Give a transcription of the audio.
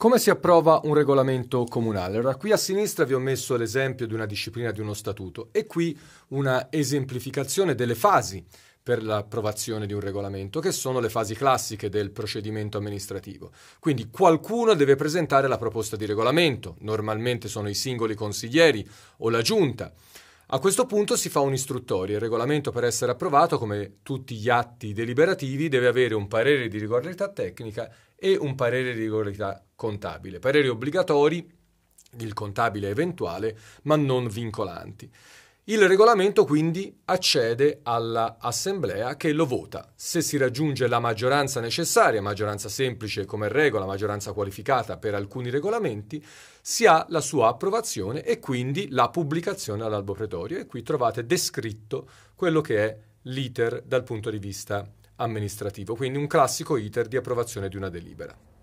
Come si approva un regolamento comunale? Allora, qui a sinistra vi ho messo l'esempio di una disciplina di uno statuto e qui una esemplificazione delle fasi per l'approvazione di un regolamento, che sono le fasi classiche del procedimento amministrativo. Quindi qualcuno deve presentare la proposta di regolamento, normalmente sono i singoli consiglieri o la giunta. A questo punto si fa un un'istruttoria. Il regolamento per essere approvato, come tutti gli atti deliberativi, deve avere un parere di rigorità tecnica e un parere di rigorità contabile. Pareri obbligatori, il contabile eventuale, ma non vincolanti. Il regolamento quindi accede all'assemblea che lo vota. Se si raggiunge la maggioranza necessaria, maggioranza semplice come regola, maggioranza qualificata per alcuni regolamenti, si ha la sua approvazione e quindi la pubblicazione all'albo pretorio e qui trovate descritto quello che è l'iter dal punto di vista amministrativo, quindi un classico iter di approvazione di una delibera.